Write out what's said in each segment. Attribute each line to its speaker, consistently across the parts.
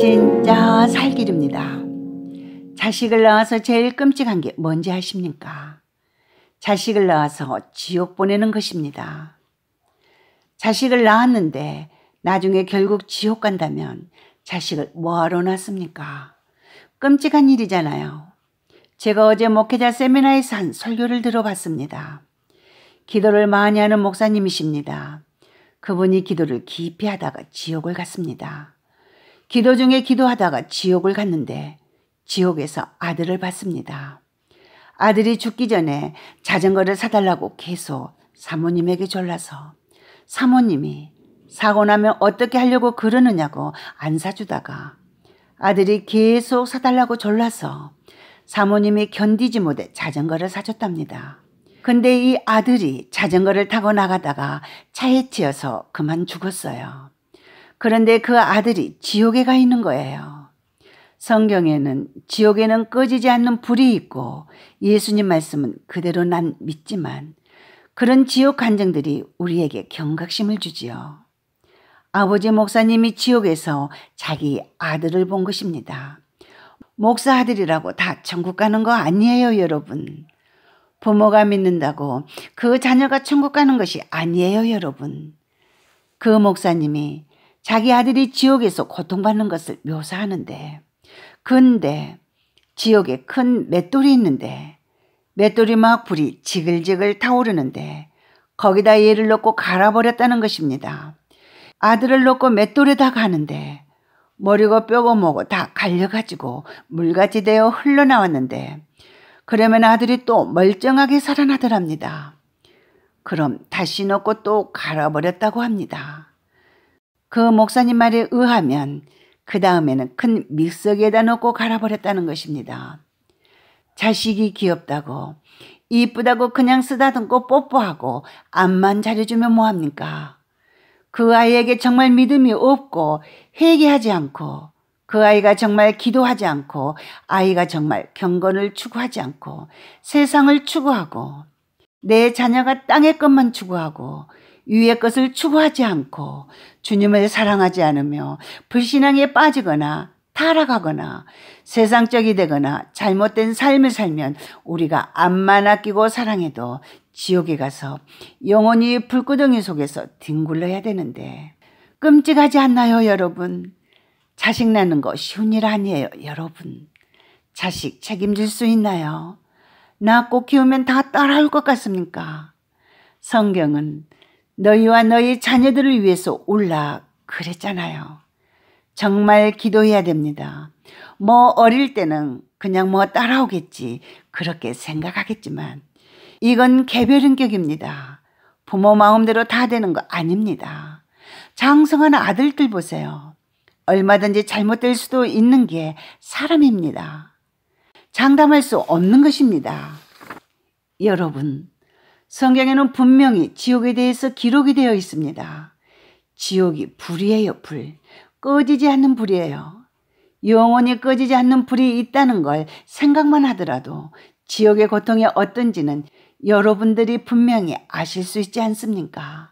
Speaker 1: 진짜 살 길입니다. 자식을 낳아서 제일 끔찍한 게 뭔지 아십니까? 자식을 낳아서 지옥 보내는 것입니다. 자식을 낳았는데 나중에 결국 지옥 간다면 자식을 뭐하러 낳습니까? 끔찍한 일이잖아요. 제가 어제 목회자 세미나에서 한 설교를 들어봤습니다. 기도를 많이 하는 목사님이십니다. 그분이 기도를 깊이 하다가 지옥을 갔습니다. 기도 중에 기도하다가 지옥을 갔는데 지옥에서 아들을 봤습니다. 아들이 죽기 전에 자전거를 사달라고 계속 사모님에게 졸라서 사모님이 사고 나면 어떻게 하려고 그러느냐고 안 사주다가 아들이 계속 사달라고 졸라서 사모님이 견디지 못해 자전거를 사줬답니다. 근데 이 아들이 자전거를 타고 나가다가 차에 치여서 그만 죽었어요. 그런데 그 아들이 지옥에 가 있는 거예요. 성경에는 지옥에는 꺼지지 않는 불이 있고 예수님 말씀은 그대로 난 믿지만 그런 지옥 간증들이 우리에게 경각심을 주지요. 아버지 목사님이 지옥에서 자기 아들을 본 것입니다. 목사 아들이라고 다 천국 가는 거 아니에요, 여러분. 부모가 믿는다고 그 자녀가 천국 가는 것이 아니에요, 여러분. 그 목사님이 자기 아들이 지옥에서 고통받는 것을 묘사하는데 근데 지옥에 큰 맷돌이 있는데 맷돌이 막 불이 지글지글 타오르는데 거기다 얘를 놓고 갈아버렸다는 것입니다. 아들을 놓고 맷돌에다 가는데 머리고 뼈고 뭐고 다 갈려가지고 물같이 되어 흘러나왔는데 그러면 아들이 또 멀쩡하게 살아나더랍니다. 그럼 다시 놓고또 갈아버렸다고 합니다. 그 목사님 말에 의하면 그 다음에는 큰 믹서기에다 넣고 갈아버렸다는 것입니다. 자식이 귀엽다고 이쁘다고 그냥 쓰다듬고 뽀뽀하고 암만 잘해주면 뭐합니까? 그 아이에게 정말 믿음이 없고 회개하지 않고 그 아이가 정말 기도하지 않고 아이가 정말 경건을 추구하지 않고 세상을 추구하고 내 자녀가 땅의 것만 추구하고 위의 것을 추구하지 않고 주님을 사랑하지 않으며 불신앙에 빠지거나 타락하거나 세상적이 되거나 잘못된 삶을 살면 우리가 암만 아끼고 사랑해도 지옥에 가서 영원히 불구덩이 속에서 뒹굴러야 되는데 끔찍하지 않나요 여러분? 자식 낳는 거 쉬운 일 아니에요 여러분. 자식 책임질 수 있나요? 낳고 키우면 다 따라올 것 같습니까? 성경은 너희와 너희 자녀들을 위해서 올라 그랬잖아요. 정말 기도해야 됩니다. 뭐 어릴 때는 그냥 뭐 따라오겠지 그렇게 생각하겠지만 이건 개별 인격입니다. 부모 마음대로 다 되는 거 아닙니다. 장성한 아들들 보세요. 얼마든지 잘못될 수도 있는 게 사람입니다. 장담할 수 없는 것입니다. 여러분 성경에는 분명히 지옥에 대해서 기록이 되어 있습니다. 지옥이 불이에요, 불. 꺼지지 않는 불이에요. 영원히 꺼지지 않는 불이 있다는 걸 생각만 하더라도 지옥의 고통이 어떤지는 여러분들이 분명히 아실 수 있지 않습니까?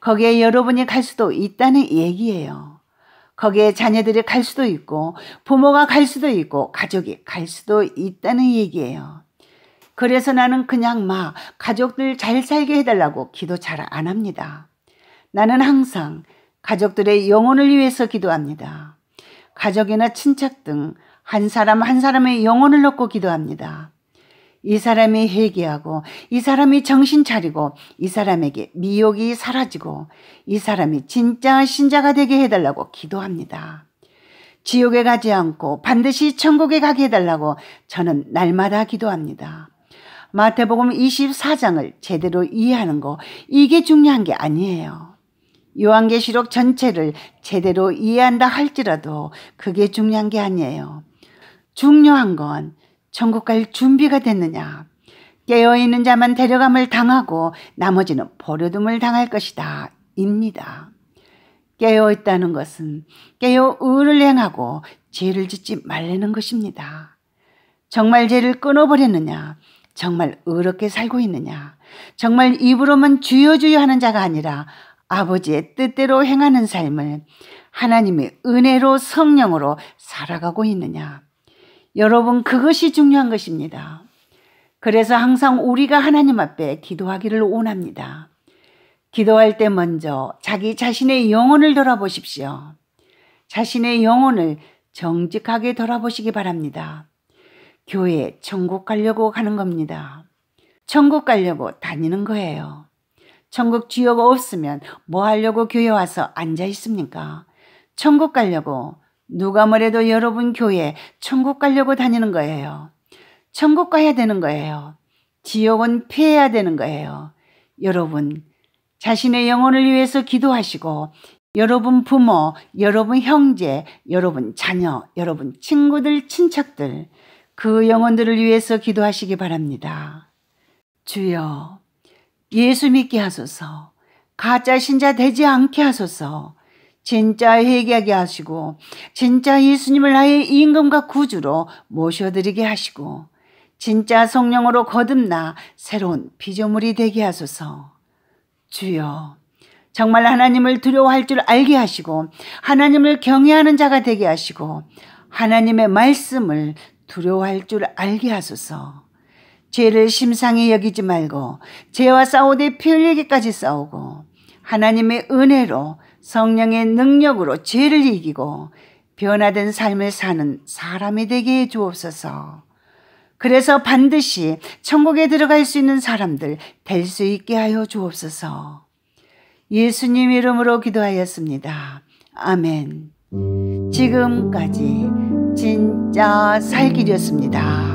Speaker 1: 거기에 여러분이 갈 수도 있다는 얘기예요. 거기에 자녀들이 갈 수도 있고 부모가 갈 수도 있고 가족이 갈 수도 있다는 얘기예요. 그래서 나는 그냥 막 가족들 잘 살게 해달라고 기도 잘 안 합니다. 나는 항상 가족들의 영혼을 위해서 기도합니다. 가족이나 친척 등 한 사람 한 사람의 영혼을 놓고 기도합니다. 이 사람이 회개하고 이 사람이 정신 차리고 이 사람에게 미혹이 사라지고 이 사람이 진짜 신자가 되게 해달라고 기도합니다. 지옥에 가지 않고 반드시 천국에 가게 해달라고 저는 날마다 기도합니다. 마태복음 24장을 제대로 이해하는 거 이게 중요한 게 아니에요. 요한계시록 전체를 제대로 이해한다 할지라도 그게 중요한 게 아니에요. 중요한 건 천국 갈 준비가 됐느냐. 깨어있는 자만 데려감을 당하고 나머지는 보려둠을 당할 것이다. 입니다. 깨어있다는 것은 깨어 의를 행하고 죄를 짓지 말라는 것입니다. 정말 죄를 끊어버렸느냐? 정말 의롭게 살고 있느냐? 정말 입으로만 주여 주여 하는 자가 아니라 아버지의 뜻대로 행하는 삶을 하나님의 은혜로 성령으로 살아가고 있느냐? 여러분, 그것이 중요한 것입니다. 그래서 항상 우리가 하나님 앞에 기도하기를 원합니다. 기도할 때 먼저 자기 자신의 영혼을 돌아보십시오. 자신의 영혼을 정직하게 돌아보시기 바랍니다. 교회 천국 가려고 가는 겁니다. 천국 가려고 다니는 거예요. 천국 지옥 없으면 뭐 하려고 교회 와서 앉아 있습니까? 천국 가려고 누가 뭐래도 여러분 교회 천국 가려고 다니는 거예요. 천국 가야 되는 거예요. 지옥은 피해야 되는 거예요. 여러분 자신의 영혼을 위해서 기도하시고 여러분 부모, 여러분 형제, 여러분 자녀, 여러분 친구들, 친척들, 그 영혼들을 위해서 기도하시기 바랍니다. 주여, 예수 믿게 하소서, 가짜 신자 되지 않게 하소서, 진짜 회개하게 하시고, 진짜 예수님을 나의 임금과 구주로 모셔드리게 하시고, 진짜 성령으로 거듭나 새로운 피조물이 되게 하소서. 주여, 정말 하나님을 두려워할 줄 알게 하시고, 하나님을 경외하는 자가 되게 하시고, 하나님의 말씀을 두려워할 줄 알게 하소서. 죄를 심상히 여기지 말고 죄와 싸우되 피흘리기까지 싸우고 하나님의 은혜로 성령의 능력으로 죄를 이기고 변화된 삶을 사는 사람이 되게 해 주옵소서. 그래서 반드시 천국에 들어갈 수 있는 사람들 될 수 있게 하여 주옵소서. 예수님 이름으로 기도하였습니다. 아멘. 지금까지 진짜 살길이었습니다.